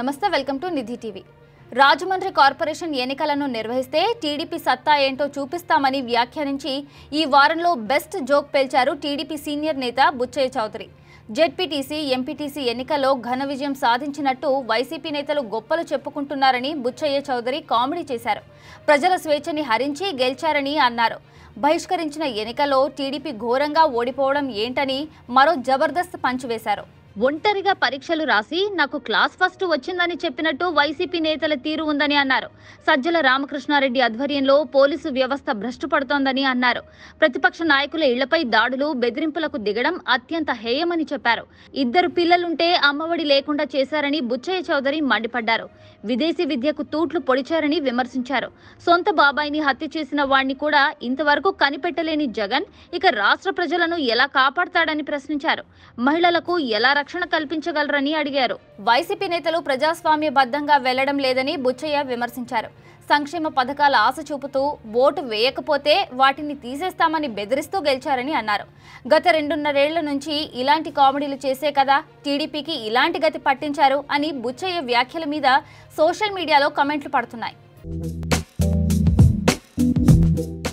నమస్తే welcome to Nidhi TV Rajahmundry corporation ఎన్నికలను నిర్వహిస్తే టీడీపీ సత్తా ఏంటో చూపిస్తామని వ్యాఖ్యానించి ఈ వారంలో బెస్ట్ జోక్ పేల్చారు టీడీపీ సీనియర్ నేత బుచ్చయ్య చౌదరి జెడ్పీటీసీ ఎంపీటీసీ ఎన్నికల్లో ఘన విజయం సాధించినట్టు వైసీపీ నేతలు గొప్పలు చెప్పుకుంటున్నారని బుచ్చయ్య చౌదరి కామెడీ చేశారు ప్రజల స్వేచ్ఛని హరించి గెలిచారని అన్నారు బహిష్కరించిన ఎన్నికల్లో టీడీపీ ఘోరంగా ఓడిపోవడం ఏంటని మరో జబర్దస్త్ పంచువేశారు ఒంటరిగా పరీక్షలు రాసి నాకు క్లాస్ ఫస్ట్ వచ్చిందని చెప్పినట్టు వైసీపీ నేతల తీరు ఉందని అన్నారు సజ్జల రామకృష్ణారెడ్డి ఆధ్వర్యంలో పోలీసు వ్యవస్థ భ్రష్టు పడుతోందని అన్నారు ప్రతిపక్ష నాయకుల ఇళ్లపై దాడులు బెదిరింపులకు దిగడం అత్యంత హేయమని చెప్పారు ఇద్దరు పిల్లలుంటే అమ్మఒడి లేకుండా చేశారని బుచ్చయ్య చౌదరి మండిపడ్డారు విదేశీ విద్యకు తూట్లు పొడిచారని విమర్శించారు సొంత బాబాయిని హత్య చేసిన వాణ్ణి కూడా ఇంతవరకు కనిపెట్టలేని జగన్ ఇక రాష్ట్ర ప్రజలను ఎలా కాపాడతాడని ప్రశ్నించారు మహిళలకు ఎలా రక్షణ కల్పించగలరని అడిగారు వైసీపీ నేతలు ప్రజాస్వామ్యబద్ధంగా వెళ్లడం లేదని బుచ్చయ్య విమర్శించారు సంక్షేమ పథకాల ఆశ చూపుతూ ఓటు వేయకపోతే వాటిని తీసేస్తామని బెదిరిస్తూ గెలిచారని అన్నారు గత రెండున్నరేళ్ల నుంచి ఇలాంటి కామెడీలు చేసే కదా టీడీపీకి ఇలాంటి గతి పట్టించారు అని బుచ్చయ్య వ్యాఖ్యల మీద సోషల్ మీడియాలో కమెంట్లు పడుతున్నాయి